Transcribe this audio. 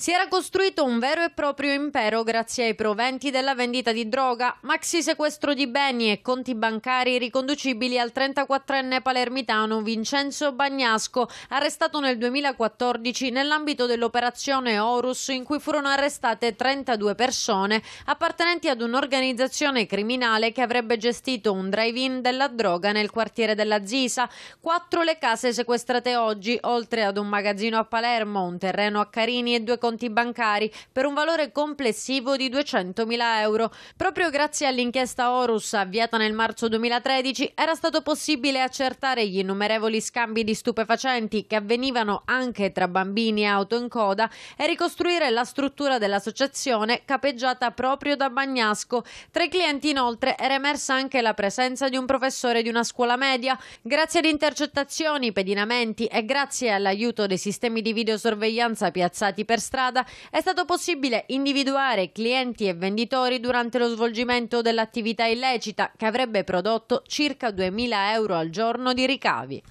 Si era costruito un vero e proprio impero grazie ai proventi della vendita di droga, maxi sequestro di beni e conti bancari riconducibili al 34enne palermitano Vincenzo Bagnasco, arrestato nel 2014 nell'ambito dell'operazione Horus in cui furono arrestate 32 persone appartenenti ad un'organizzazione criminale che avrebbe gestito un drive-in della droga nel quartiere della Zisa, quattro le case sequestrate oggi, oltre ad un magazzino a Palermo, un terreno a Carini e due conti bancari per un valore complessivo di 200.000 euro. Proprio grazie all'inchiesta Horus avviata nel marzo 2013 era stato possibile accertare gli innumerevoli scambi di stupefacenti che avvenivano anche tra bambini e auto in coda e ricostruire la struttura dell'associazione capeggiata proprio da Bagnasco. Tra i clienti inoltre era emersa anche la presenza di un professore di una scuola media. Grazie ad intercettazioni, pedinamenti e grazie all'aiuto dei sistemi di videosorveglianza piazzati per strada strada, è stato possibile individuare clienti e venditori durante lo svolgimento dell'attività illecita che avrebbe prodotto circa 2.000 euro al giorno di ricavi.